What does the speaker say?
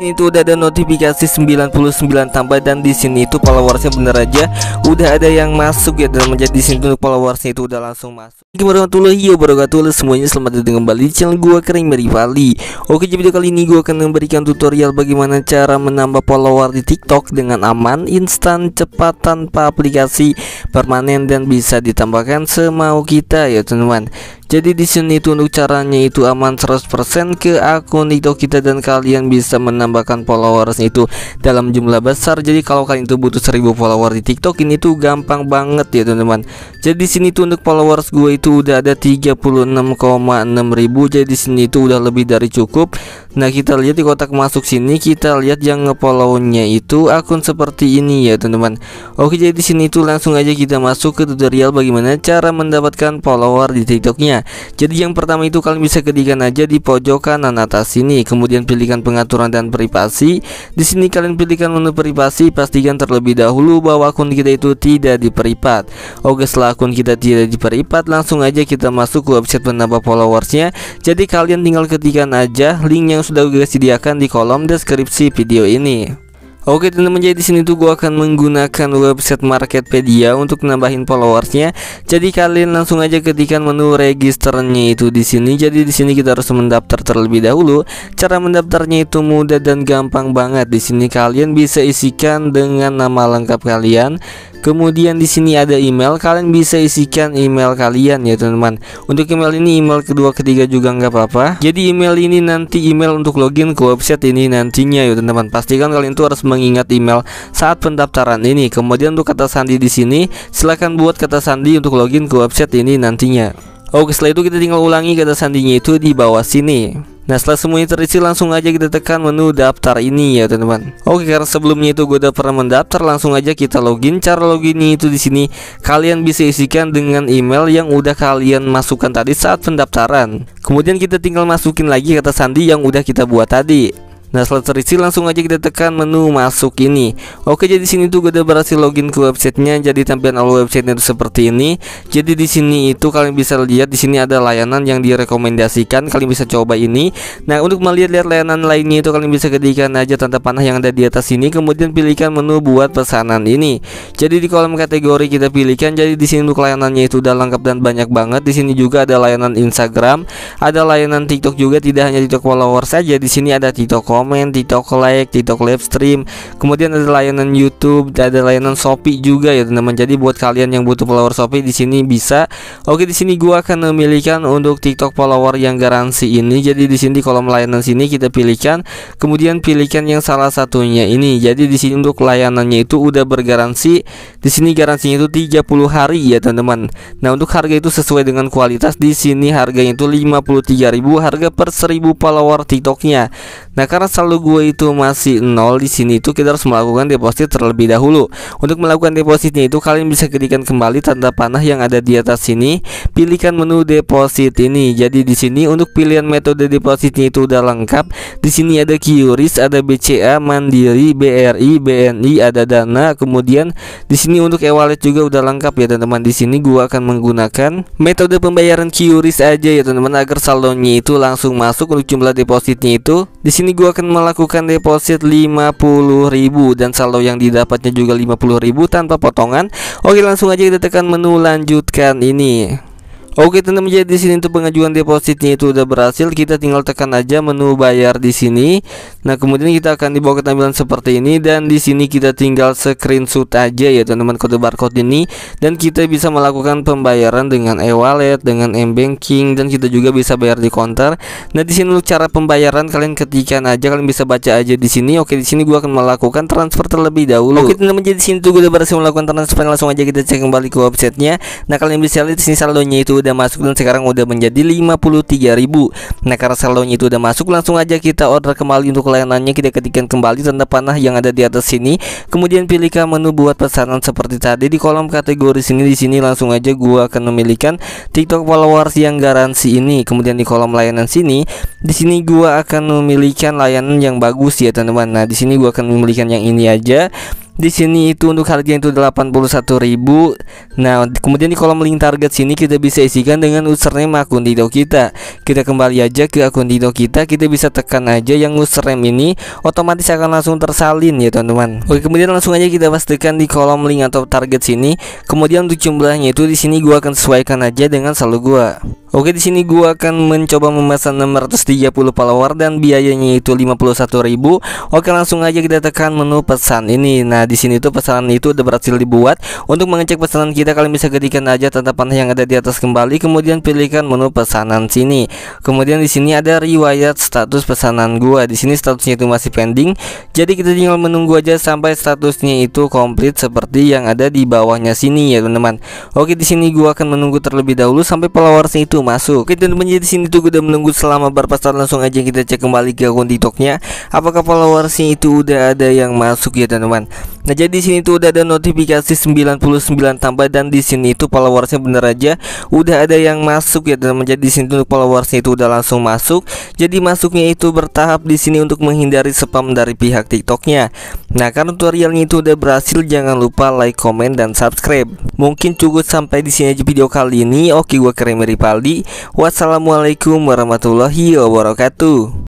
Ini tuh udah ada notifikasi 99 tambah dan di sini itu followersnya bener aja udah ada yang masuk ya dan menjadi di sini untuk followersnya itu udah langsung masuk. Gimana warahmatullahi wabarakatuh semuanya selamat datang kembali di channel gua Kering Merivali. Oke jadi video kali ini gua akan memberikan tutorial bagaimana cara menambah follower di TikTok dengan aman, instan, cepat tanpa aplikasi permanen dan bisa ditambahkan semau kita ya teman-teman. Jadi di sini itu untuk caranya itu aman 100% ke akun TikTok kita dan kalian bisa menambah menambahkan followers itu dalam jumlah besar jadi kalau kalian itu butuh 1000 follower di TikTok ini tuh gampang banget ya teman-teman jadi sini tuh untuk followers gue itu udah ada 36,6 ribu jadi sini tuh udah lebih dari cukup nah kita lihat di kotak masuk sini kita lihat yang ngefollownya itu akun seperti ini ya teman-teman oke jadi sini tuh langsung aja kita masuk ke tutorial bagaimana cara mendapatkan follower di TikToknya jadi yang pertama itu kalian bisa ketikkan aja di pojok kanan atas sini kemudian pilihkan pengaturan dan privasi. Di sini kalian pilihkan menu privasi, pastikan terlebih dahulu bahwa akun kita itu tidak diperipat. Oke, setelah akun kita tidak diperipat, langsung aja kita masuk ke website penambah followersnya. Jadi kalian tinggal ketikkan aja link yang sudah gue sediakan di kolom deskripsi video ini. Oke teman-teman jadi di sini tuh gua akan menggunakan website Marketpedia untuk nambahin followersnya. Jadi kalian langsung aja ketikkan menu registernya itu di sini. Jadi di sini kita harus mendaftar terlebih dahulu. Cara mendaftarnya itu mudah dan gampang banget. Di sini kalian bisa isikan dengan nama lengkap kalian. Kemudian di sini ada email, kalian bisa isikan email kalian ya teman-teman. Untuk email ini email kedua ketiga juga nggak apa-apa. Jadi email ini nanti email untuk login ke website ini nantinya ya teman-teman. Pastikan kalian tuh harus mengingat email saat pendaftaran ini. Kemudian untuk kata sandi di sini, silakan buat kata sandi untuk login ke website ini nantinya. Oke, setelah itu kita tinggal ulangi kata sandinya itu di bawah sini. Nah setelah semuanya terisi langsung aja kita tekan menu daftar ini ya teman-teman Oke karena sebelumnya itu gue udah pernah mendaftar langsung aja kita login Cara loginnya itu di sini kalian bisa isikan dengan email yang udah kalian masukkan tadi saat pendaftaran Kemudian kita tinggal masukin lagi kata sandi yang udah kita buat tadi Nah setelah terisi langsung aja kita tekan menu masuk ini Oke jadi sini tuh gue udah berhasil login ke websitenya Jadi tampilan awal websitenya itu seperti ini Jadi di sini itu kalian bisa lihat di sini ada layanan yang direkomendasikan Kalian bisa coba ini Nah untuk melihat-lihat layanan lainnya itu kalian bisa ketikkan aja tanda panah yang ada di atas ini Kemudian pilihkan menu buat pesanan ini Jadi di kolom kategori kita pilihkan Jadi di sini untuk layanannya itu udah lengkap dan banyak banget Di sini juga ada layanan Instagram Ada layanan TikTok juga tidak hanya TikTok follower saja Di sini ada TikTok komen, TikTok Like, TikTok live stream. Kemudian ada layanan YouTube, ada layanan Shopee juga ya teman-teman. Jadi buat kalian yang butuh follower Shopee di sini bisa. Oke, di sini gua akan memilihkan untuk TikTok follower yang garansi ini. Jadi di sini di kolom layanan sini kita pilihkan, kemudian pilihkan yang salah satunya ini. Jadi di sini untuk layanannya itu udah bergaransi. Di sini garansinya itu 30 hari ya teman-teman. Nah, untuk harga itu sesuai dengan kualitas. Di sini harganya itu 53.000 harga per 1000 follower TikToknya. Nah, karena saldo gue itu masih nol di sini itu kita harus melakukan deposit terlebih dahulu. Untuk melakukan depositnya itu kalian bisa klikkan kembali tanda panah yang ada di atas sini, pilihkan menu deposit ini. Jadi di sini untuk pilihan metode depositnya itu udah lengkap. Di sini ada QRIS, ada BCA, Mandiri, BRI, BNI, ada Dana. Kemudian di sini untuk e-wallet juga udah lengkap ya teman-teman. Di sini gue akan menggunakan metode pembayaran QRIS aja ya teman-teman agar saldonya itu langsung masuk untuk jumlah depositnya itu. Di sini gue akan melakukan deposit 50.000 dan saldo yang didapatnya juga 50.000 tanpa potongan. Oke, langsung aja kita tekan menu lanjutkan ini. Oke teman-teman jadi di sini untuk pengajuan depositnya itu udah berhasil kita tinggal tekan aja menu bayar di sini nah kemudian kita akan dibawa ke tampilan seperti ini dan di sini kita tinggal screenshot aja ya teman-teman kode barcode ini dan kita bisa melakukan pembayaran dengan e-wallet dengan m-banking dan kita juga bisa bayar di counter nah di sini untuk cara pembayaran kalian ketikan aja kalian bisa baca aja di sini oke di sini gua akan melakukan transfer terlebih dahulu oke teman-teman jadi di sini tuh gue udah berhasil melakukan transfer langsung aja kita cek kembali ke websitenya nah kalian bisa lihat di sini saldonya itu udah masuk dan sekarang udah menjadi 53.000 nah karena saldonya itu udah masuk langsung aja kita order kembali untuk layanannya kita ketikkan kembali tanda panah yang ada di atas sini kemudian pilihkan menu buat pesanan seperti tadi di kolom kategori sini di sini langsung aja gua akan memilihkan TikTok followers yang garansi ini kemudian di kolom layanan sini di sini gua akan memilihkan layanan yang bagus ya teman-teman nah di sini gua akan memilihkan yang ini aja di sini itu untuk harga itu 81.000 nah kemudian di kolom link target sini kita bisa isikan dengan username akun Dido kita kita kembali aja ke akun Dido kita kita bisa tekan aja yang username ini otomatis akan langsung tersalin ya teman-teman oke kemudian langsung aja kita pastikan di kolom link atau target sini kemudian untuk jumlahnya itu di sini gua akan sesuaikan aja dengan selalu gua Oke di sini gua akan mencoba memesan 630 follower dan biayanya itu 51.000. Oke langsung aja kita tekan menu pesan ini. Nah, di sini tuh pesanan itu udah berhasil dibuat. Untuk mengecek pesanan kita kalian bisa ketikkan aja tanda panah yang ada di atas kembali kemudian pilihkan menu pesanan sini. Kemudian di sini ada riwayat status pesanan gua. Di sini statusnya itu masih pending. Jadi kita tinggal menunggu aja sampai statusnya itu komplit seperti yang ada di bawahnya sini ya, teman-teman. Oke di sini gua akan menunggu terlebih dahulu sampai followersnya itu langsung masuk Oke teman-teman di sini tuh udah menunggu selama berapa saat langsung aja kita cek kembali ke akun tiktoknya Apakah followersnya itu udah ada yang masuk ya teman-teman Nah jadi sini tuh udah ada notifikasi 99 tambah dan di sini itu followersnya bener aja udah ada yang masuk ya Dan menjadi sini untuk followersnya itu udah langsung masuk jadi masuknya itu bertahap di sini untuk menghindari spam dari pihak tiktoknya Nah karena tutorialnya itu udah berhasil jangan lupa like, comment, dan subscribe Mungkin cukup sampai di sini aja video kali ini Oke gue Kerem Paldi. Wassalamualaikum warahmatullahi wabarakatuh